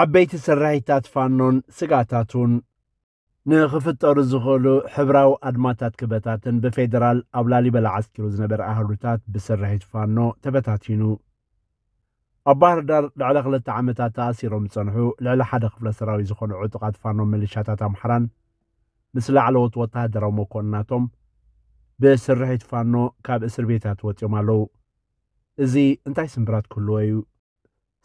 عبيتي سرعيتات فانون سقاتاتون نخفتار الزخولو حبراو أدماتات كبتاتن بفيدرال أولالي بالعسكرو زنبر أهلوتات بسرعيت فانو تبتاتينو أبار دار لعلق لتعامتات أسيرو متصنحو لعلق حد خفل سراوي زخون عطقات فانو مليشاتاتا محران مثل علوت وطادر ومكوناتهم بسرعيت فانو كاب إسربيتات واتيومالو إزي انتاي سمبرات كلوهيو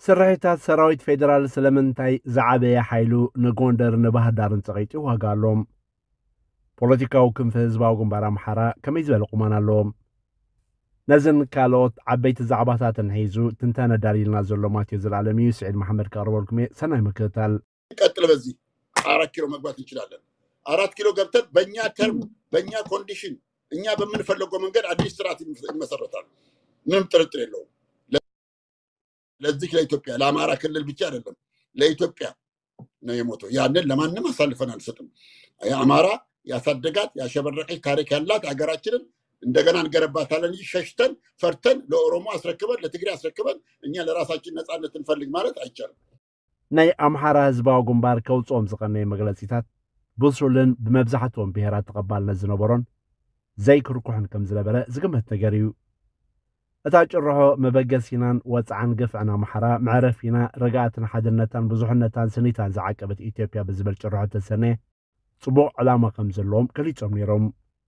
ስራሒታት ሰራዊት ፌደራል ስለምንታይ ዝዓበየ ሓይሉ ንጎንደር ንባህዳርን ፀቒጡ ዋጋ ኣሎም ፖለቲካዊ ክንፊ ህዝባዊ ግንባር ኣምሓራ ከመይ ዝበለ ቁመን ኣለዎም ነዝን ካልኦት ዓበይቲ ዛዕባታትን ሒዙ ትንተነ ዳሊልና ዘሎ ማትዮ ዘለዓለም እዩ ስዒድ መሓመድ ካቅርበልኩም እየ ሰናይ ምክትታል ቀጥል በዚ አራት ኪሎ መግባት እንችላለን አራት ኪሎ ገብተን በእኛ ተርም በእኛ ኮንዲሽን እኛ በምንፈለገው መንገድ አዲስ ስርዓት ይመሰረታል ምንም ጥርጥር የለውም ለዚህ ለኢትዮጵያ ለአማራ ክልል ብቻ አይደለም ለኢትዮጵያ ነው የሞተው። ያንን ለማንም አሳልፈን አንሰጥም። አማራ ያሳደጋት ያሸበረቀች ታሪክ ያላት ሀገራችንን እንደገና እንገነባታለን እንጂ ሸሽተን ፈርተን ለኦሮሞ አስረክበን ለትግሬ አስረክበን እኛ ለራሳችን ነፃነት እንፈልግ ማለት አይቻልም። ናይ ኣምሓራ ህዝባዊ ግንባር ከውፅኦም ዝቐነየ መግለፂታት ብስሉን ብመብዛሕትኦም ብሄራት ተቐባልነት ዝነበሮን ዘይክርኩሕን ከም ዝነበረ ዝግመት ነገር እዩ እታ ጭርሖ መበገሲናን ወፅዓን ግፍዕና ማሕራ መዕረፊና ርግኣትን ሓድነታን ብዙሕነታን ስኒታን ዝዓቀበት ኢትዮጵያ ብዝብል ጭርሖ ተሰነየ ጽቡቕ ዕላማ ከም ዘለዎም ገሊፆም ነይሮም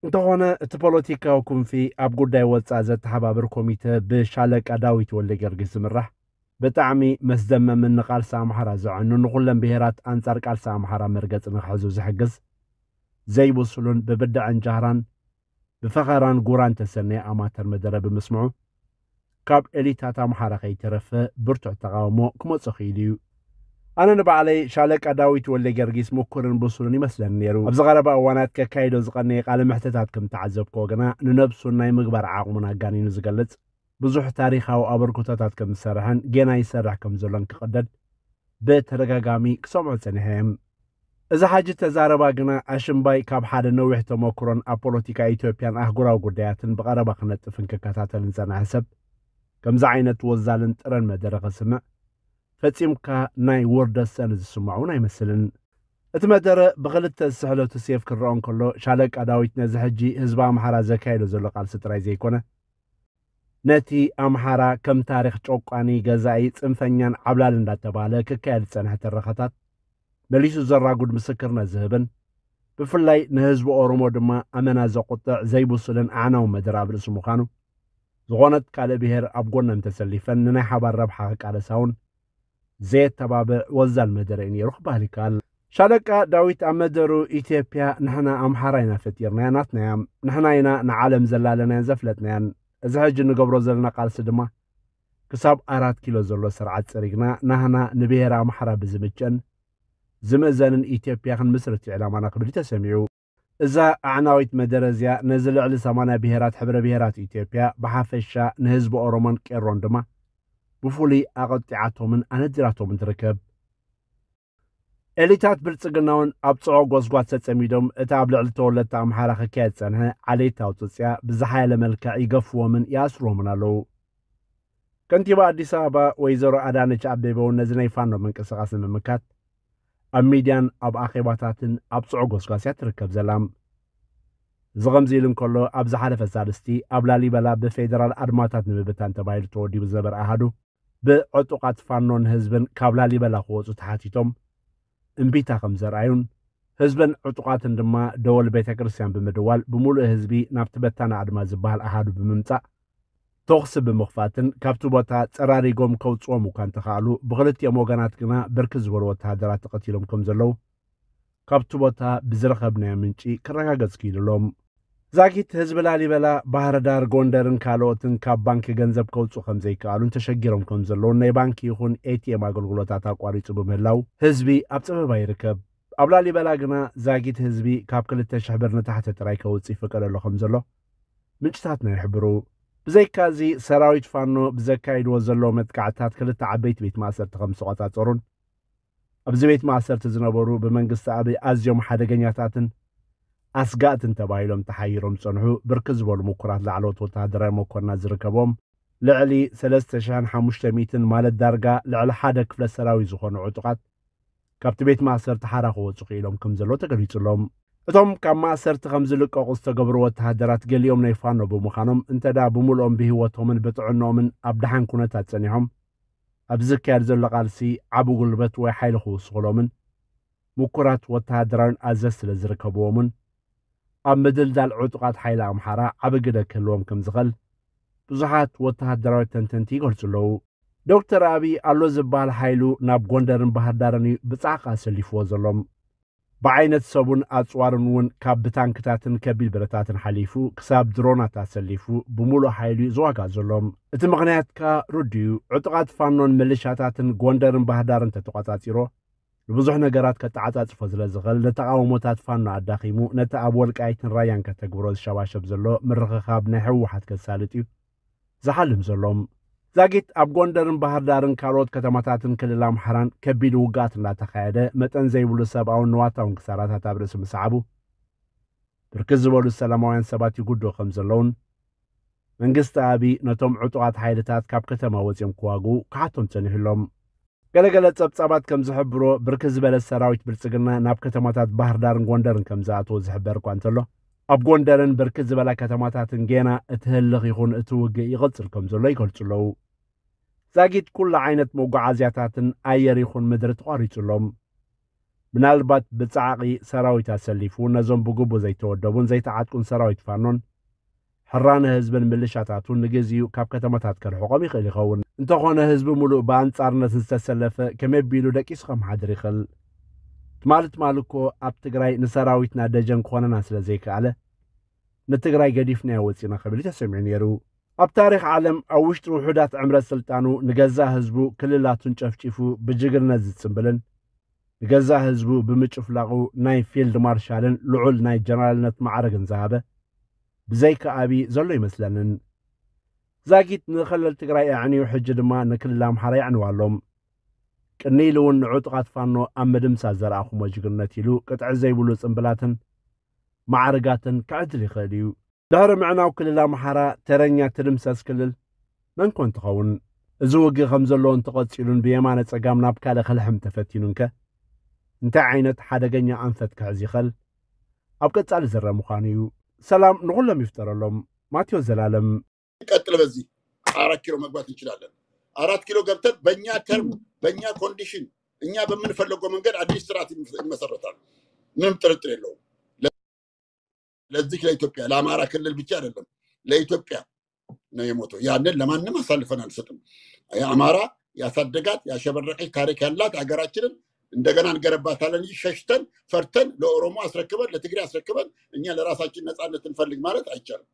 እንተኾነ እቲ ፖለቲካዊ ክንፊ ኣብ ጉዳይ ወፃእ ዘተሓባብር ኮሚቴ ብሻለቃ ዳዊት ወልደ ጌርግስ ዝምራሕ ብጣዕሚ ምስ ዘመምን ንቃልሲ ኣምሓራ ዝዕኑ ንኹለን ብሄራት ኣንጻር ቃልሲ ኣምሓራ መርገፂ ንክሕዙ ዝሕግዝ ዘይብስሉን ብብድዕን ጃህራን ብፈኸራን ጉራን ተሰነየ ኣማተር መደረ ብምስምዑ كاب إلي تاتا محارقي ترفة برتع تقاومو كموت سخيليو أنا نبعلي شالك أداويت واللي جرغيس مكورن بصولني مثلن نيرو أبزغارب أواناتك كايدو زغني قال محتتاتكم تعزبكوغنا ننبسونا مقبر عاقمنا قاني نزقلت بزوح تاريخا وأبركو تاتاتكم سرحن جينا يسرحكم زولن كقدد بترقا قامي كسومو تنهيم إذا حاجة تزاربا قنا أشنباي كاب حاد نوحتو مكورن أبولوتيكا إيتوبيان أهقراو قرداتن بغارب أخنات فنككاتاتل إنسان حسب ከምዚ ዓይነት ወዛልን ጥረን መደረ ኽስምዕ ፈጺምካ ናይ ውርደት ሰኒ ዝስምዑን ኣይመስልን እቲ መደረ ብኽልተ ዝስሕለቱ ሴፍ ክረኦን ከሎ ሻለቃ ዳዊት ነዚ ሕጂ ህዝቢ ኣምሓራ ዘካየዶ ዘሎ ቃልሲ ጥራይ ዘይኮነ ነቲ ኣምሓራ ከም ታሪክ ጨቋኒ ገዛኢ ጽንፈኛን ዓብላል እንዳተባሃለ ክካየድ ዝጸንሐ ተረኸታት መሊሱ ዘራጉድ ምስክርነት ዝህብን ብፍላይ ንህዝቢ ኦሮሞ ድማ ኣመና ዘቑጥዕ ዘይብስልን ኣዕናዊ መደረ ኣብ ርእሱ ምዃኑ زغونت قال بهر ابغون نمتسلفن ننحى بالربحة قال ساون زيت تبابع وزا المدرين يروح بالي قال شالكا داويت امدرو ايتيبيا نحنا امحارينا فتير نيانات نيام نحنا اينا نعالم زلالة نيان زفلت نيان ازهج نقبرو زلنا قال سدما كساب ارات كيلو زلو سرعة سريقنا نحنا نبهر امحارا بزمجن زمزن ايتيبيا خن مصر تعلامانا قبل تسميو እዛ ኣዕናዊት መደረ እዚኣ ነዚ ልዕሊ 8 ብሄራት ሕብረ ብሄራት ኢትዮጵያ ብሓፈሻ ንህዝቢ ኦሮሞን ቄሮን ድማ ብፍሉይ ኣቐጢዓቶምን ኣነዲራቶምን ትርከብ ኤሊታት ብልፅግናውን ኣብ ፅዖ ጐስጓት ተፀሚዶም እቲ ኣብ ልዕሊ ተወለድቲ ኣምሓራ ክካየድ ፀንሐ ዓሌታዊ ጽጽያ ብዝሓየለ መልክዕ ይገፍዎምን ይኣስርዎምን ኣለዉ ከንቲባ ኣዲስ ኣበባ ወይዘሮ ኣዳነች ኣቤበውን ነዚ ናይ ፋኖ ምንቅስቓስ ንምምካት ኣብ ሚድያን ኣብ ኣኼባታትን ኣብ ፅዑ ጎስጓስያ ትርከብ ዘላ እዚ ከምዚ ኢሉ እንከሎ ኣብ ዝሓለፈ ሳልስቲ ኣብ ላሊበላ ብፌደራል ኣድማታት ንምብታን ተባሂሉ ተወዲቡ ዝነበረ ኣሃዱ ብዕጡቓት ፋኖን ህዝብን ካብ ላሊበላ ክወፁ ተሓቲቶም እምቢታ ከም ዘርኣዩን ህዝብን ዕጡቓትን ድማ ደወል ቤተ ክርስትያን ብምድዋል ብምሉእ ህዝቢ ናብቲ በታና ኣድማ ዝበሃል ኣሃዱ ብምምፃእ ተቕሲ ብምኽፋትን ካብቲ ቦታ ፀራሪጎም ከውፅኦም እኳ እንተኸኣሉ ብክልጥኦም ወገናት ግና ብርክ ዝበሉ ወተሃደራት ተቐቲሎም ከም ዘለዉ ካብቲ ቦታ ብዝረኸብናዮ ምንጪ ክረጋገጽ ክኢሉሎም ዛጊት ህዝቢ ላሊበላ ባህረ ዳር ጎንደርን ካልኦትን ካብ ባንኪ ገንዘብ ከውፁ ከም ዘይከኣሉን ተሸጊሮም ከም ዘለውን ናይ ባንኪ ይኹን ኤቲኤም ኣገልግሎታት ኣቋሪፁ ብምህላው ህዝቢ ኣብ ፀበባ ይርከብ ኣብ ላሊበላ ግና ዛጊት ህዝቢ ካብ 2,000 ብር ንታሕቲ ጥራይ ከውፅእ ይፍቀደሎ ከም ዘሎ ምንጭታትና ይሕብሩ ብዘይካዚ ሰራዊት ፋኖ ብዘካይድዎ ዘሎ መጥቃዕትታት ክልተ ዓበይቲ ቤት ማእሰርቲ ከም ዝተቆፃፀሩን ኣብዚ ቤት ማእሰርቲ ዝነበሩ ብመንግስቲ ኣብይ ኣዝዮም ሓደገኛታትን ኣስጋእትን ተባሂሎም ተሓይሮም ዝፀንሑ ብርክት ዝበሉ ምኩራት ላዕለዎት ወታደራዊ መኮና ዝርከቦም ልዕሊ 3500 ማለት ዳርጋ ልዕሊ ሓደ ክፍለ ሰራዊት ዝኾኑ ዕጡቓት ካብቲ ቤት ማእሰርቲ ሓራ ክወፁ ክኢሎም ከም ዘሎ ተገሊጹሎም اتوم كما سرت خمز لقاق استقبر وتهدرات قل يوم نيفانو بمخانوم انت دا بمولون بيه وطومن بتعنومن ابدحان كونة تاتسانيهم ابزكار زل لقالسي عبو قلبت وحيل خوصولومن مكرات وتهدران ازس لزركبومن امدل دال عطقات حيل امحارا عبقدا كلوم كمزغل بزحات وتهدران تنتنتي قلتلو دكتور ابي الو زبال حيلو ناب قندرن بهدارني بتعقاس اللي ብዓይነት ሰቡን ኣፅዋርን እውን ካብ ብታንክታትን ከቢድ ብረታትን ሓሊፉ ክሳብ ድሮናት ኣሰሊፉ ብምሉእ ሓይሉ ዝዋጋ ዘሎም እቲ ምኽንያትካ ርድዩ ዕጡቓት ፋኖን መልሻታትን ጎንደርን ባህዳርን ተተቋፃፂሮ ንብዙሕ ነገራት ከተዓፃፅፎ ስለ ዝኽእል ንተቃውሞታት ፋኖ ኣዳኺሙ ነቲ ኣብ ወልቃይትን ራያን ከተግብሮ ዝሸባሸብ ዘሎ ምርኽኻብ ናይ ሕወሓት ከሳልጥ እዩ ዝሓልም ዘሎም ዛጊት ኣብ ጎንደርን ባህር ዳርን ካልኦት ከተማታትን ክልል ኣምሓራን ከቢድ ውጋት እናተኻየደ መጠን ዘይብሉ ሰብኣውን ንዋታውን ክሳራታት ኣብ ርእሲ ምስዓቡ ብርክት ዝበሉ ሰላማውያን ሰባት ይጉዶ ከም ዘለውን መንግስቲ ኣብ ነቶም ዕጡቓት ሓይልታት ካብ ከተማ ወፂኦም ክዋግኡ ካሓቶም ፀኒሕሎም ገለገለ ጸብጻባት ከም ዝሕብሮ ብርክት ዝበለ ሰራዊት ብልጽግና ናብ ከተማታት ባህር ዳርን ጎንደርን ከም ዝኣትዎ ዝሕበር እኳ እንተሎ ኣብ ጎንደርን ብርክት ዝበላ ከተማታትን ጌና እቲ ህልኽ ይኹን እቲ ውግእ ይቕፅል ከም ዘሎ ይገልጹ ኣለዉ زاگیت کل عینت موج عزیتاتن ایریخون مدرت قاریتلم. بنالبات بتعقی سرایت اسلیفون نزن بگو بزیت و دوون زیت عاد کن سرایت فنون. حران حزب ملشاتاتون نجیو کبکت متعد کر حقامی خیلی خون. انتخاب حزب ملو بانت عرنت استسلف کمی بیلو دکیس خم حدری خل. تمالت مالکو ابتگرای نسرایت ندجن خوان نسل زیک علی. نتگرای گریف نیاوتی نخبری تسمع نیرو. ኣብ ታሪክ ዓለም ኣብ ውሽጢ ውሑዳት ዕምረት ስልጣኑ ንገዛ ህዝቡ ክልላቱን ጨፍጪፉ ብጅግርነት ዝፅምብልን ንገዛ ህዝቡ ብምጭፍላቑ ናይ ፊልድ ማርሻልን ልዑል ናይ ጀነራልነት ማዕረግን ዝሃበ ብዘይከኣቢ ዘሎ ይመስለንን ዛጊት ንኽልል ትግራይ ኣዕንዩ ሕጂ ድማ ንክልል ኣምሓራ ይዕንዋሎም ቅኒ ኢሉ እውን ንዕጡቓት ፋኖ ኣብ ምድምሳ ዘረኣኹሞ ጅግርነት ኢሉ ቅጥዕ ዘይብሉ ፅምብላትን ማዕርጋትን ክዕድል ይኽእል እዩ ድሕሪ ምዕናው ክልል ኣምሓራ ተረኛ ትድምሰስ ክልል መን ኮን ትኸውን እዚ ውግእ ከም ዘለዎን ተቐጺሉን ብየማነ ጸጋም ናብ ካልእ ኸልሕም ተፈቲኑንከ እንታይ ዓይነት ሓደገኛ ኣንፈት ክሕዝ ይኽእል ኣብ ቀጻሊ ዝረ ምዃኑ እዩ ሰላም ንኹሎም ይፍጠረሎም ማቴዎ ዘላለም ቀጥለ በዚ አራት ኪሎ መግባት እንችላለን አራት ኪሎ ገብተን በእኛ ተርም በእኛ ኮንዲሽን እኛ በምንፈለገው መንገድ አዲስ ስርዓት ይመሰረታል ምንም ጥርጥር የለውም ለዚህ ለኢትዮጵያ ለአማራ ክልል ብቻ አይደለም ለኢትዮጵያ ነው የሞተው። ያንን ለማንም አሳልፈን አንሰጥም። አማራ ያሳደጋት ያሸበረቀች ታሪክ ያላት ሀገራችንን እንደገና እንገነባታለን እንጂ ሸሽተን ፈርተን ለኦሮሞ አስረክበን ለትግሬ አስረክበን እኛ ለራሳችን ነፃነት እንፈልግ ማለት አይቻልም።